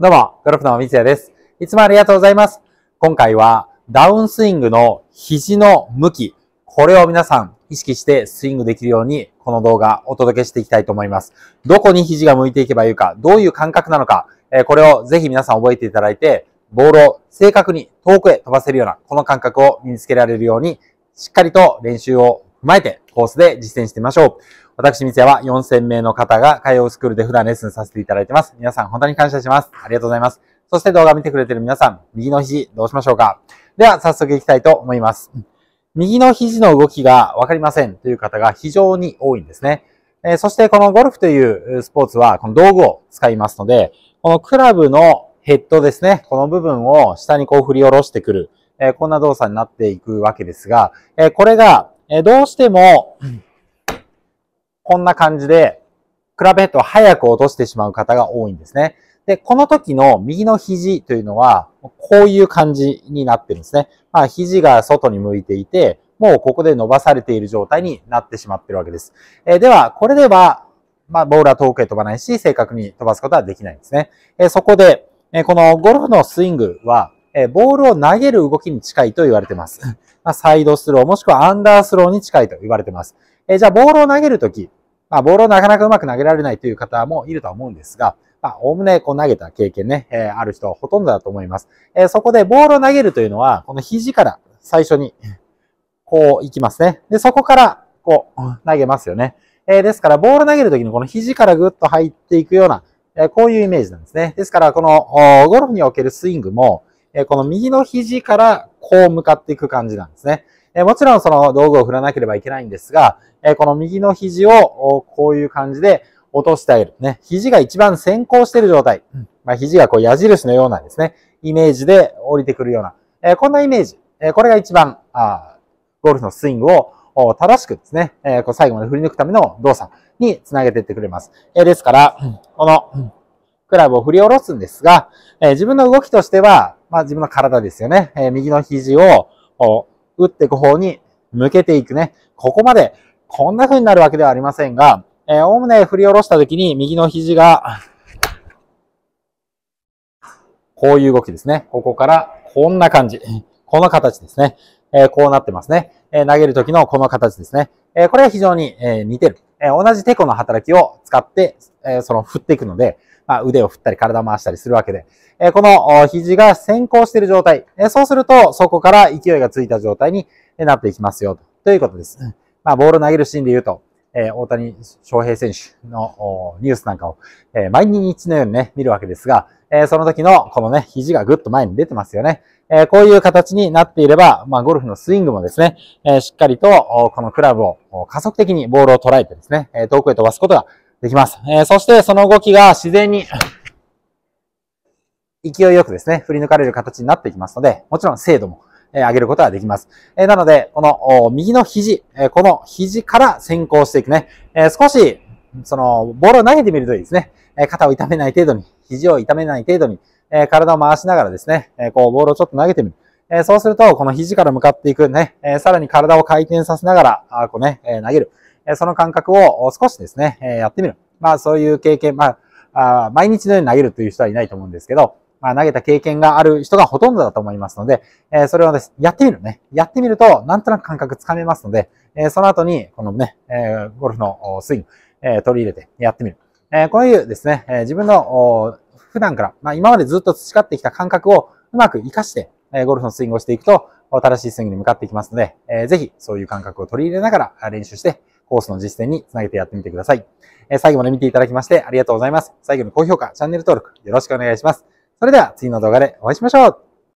どうも、ゴルフの三谷です。いつもありがとうございます。今回はダウンスイングの肘の向き、これを皆さん意識してスイングできるようにこの動画お届けしていきたいと思います。どこに肘が向いていけばいいか、どういう感覚なのか、これをぜひ皆さん覚えていただいて、ボールを正確に遠くへ飛ばせるようなこの感覚を身につけられるようにしっかりと練習を踏まえてコースで実践してみましょう。私、三谷は4000名の方が海洋スクールで普段レッスンさせていただいてます。皆さん本当に感謝します。ありがとうございます。そして動画見てくれてる皆さん、右の肘どうしましょうかでは、早速行きたいと思います。右の肘の動きがわかりませんという方が非常に多いんですね。えそしてこのゴルフというスポーツはこの道具を使いますので、このクラブのヘッドですね、この部分を下にこう振り下ろしてくる、えこんな動作になっていくわけですが、えこれがえどうしても、こんな感じで、クラブヘッドを早く落としてしまう方が多いんですね。で、この時の右の肘というのは、こういう感じになってるんですね。まあ、肘が外に向いていて、もうここで伸ばされている状態になってしまってるわけです。えー、では、これでは、まあ、ボールは遠くへ飛ばないし、正確に飛ばすことはできないんですね。えー、そこで、えー、このゴルフのスイングは、えボールを投げる動きに近いと言われてます。まあ、サイドスローもしくはアンダースローに近いと言われてます。えじゃあ、ボールを投げるとき、まあ、ボールをなかなかうまく投げられないという方もいるとは思うんですが、まあ、おおむねこう投げた経験ね、えある人はほとんどだと思います。えそこでボールを投げるというのは、この肘から最初に、こう行きますね。で、そこから、こう、投げますよね。えですから、ボール投げるときにこの肘からぐっと入っていくような、えこういうイメージなんですね。ですから、この、ゴルフにおけるスイングも、えこの右の肘からこう向かっていく感じなんですね。えもちろんその道具を振らなければいけないんですが、えこの右の肘をこういう感じで落としてあげる。ね、肘が一番先行している状態。うん、まあ、肘がこう矢印のようなですね、イメージで降りてくるような、えこんなイメージ。えこれが一番あ、ゴルフのスイングを正しくですね、えこう最後まで振り抜くための動作につなげていってくれます。えですから、この、クラブを振り下ろすんですが、え自分の動きとしては、まあ自分の体ですよね。えー、右の肘を、打っていく方に向けていくね。ここまで、こんな風になるわけではありませんが、えー、おおむね振り下ろした時に右の肘が、こういう動きですね。ここから、こんな感じ。この形ですね。えー、こうなってますね。え投げる時のこの形ですね。えこれは非常に、え似てる。え同じテコの働きを使って、えその振っていくので、まあ、腕を振ったり体を回したりするわけで、えこの肘が先行している状態、えそうするとそこから勢いがついた状態になっていきますよということです。まあ、ボール投げるシーンで言うと、え大谷翔平選手のニュースなんかを、え毎日のようにね、見るわけですが、えその時のこのね、肘がぐっと前に出てますよね。えこういう形になっていれば、まあ、ゴルフのスイングもですね、えしっかりと、このクラブを加速的にボールを捉えてですね、え遠くへ飛ばすことができます。えー、そしてその動きが自然に勢いよくですね、振り抜かれる形になっていきますので、もちろん精度も、え上げることができます。えー、なので、この右の肘、えこの肘から先行していくね、え少し、その、ボールを投げてみるといいですね、え肩を痛めない程度に、肘を痛めない程度に、え体を回しながらですね、えこう、ボールをちょっと投げてみる。えそうすると、この肘から向かっていくね、えさらに体を回転させながら、あこうね、え投げる。えその感覚を少しですね、えやってみる。まあそういう経験、まあ、毎日のように投げるという人はいないと思うんですけど、まあ、投げた経験がある人がほとんどだと思いますので、えそれをです、やってみるね。やってみると、なんとなく感覚つかめますので、えその後に、このね、えゴルフのスイング、え取り入れてやってみる。えこういうですね、え自分の普段から、まあ、今までずっと培ってきた感覚をうまく活かして、えゴルフのスイングをしていくと、新しいスイングに向かっていきますので、えぜひそういう感覚を取り入れながら練習して、コースの実践につなげてやってみてください。え最後まで見ていただきましてありがとうございます。最後に高評価、チャンネル登録よろしくお願いします。それでは次の動画でお会いしましょう